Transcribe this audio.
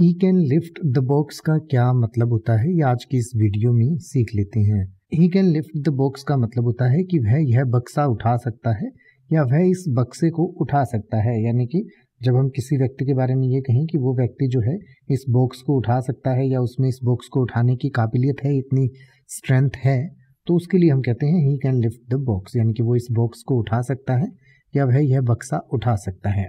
he can lift the box का क्या मतलब होता है ये आज की इस वीडियो में सीख लेते हैं he can lift the box का मतलब होता है कि वह यह बक्सा उठा सकता है या वह इस बक्से को उठा सकता है यानी कि जब हम किसी व्यक्ति के बारे में ये कहें कि वो व्यक्ति जो है इस बॉक्स को उठा सकता है या उसमें इस बॉक्स को उठाने की काबिलियत है इतनी स्ट्रेंथ है तो उसके लिए हम कहते हैं he can lift the box यानी कि वो इस बॉक्स को उठा सकता है या वह यह बक्सा उठा सकता है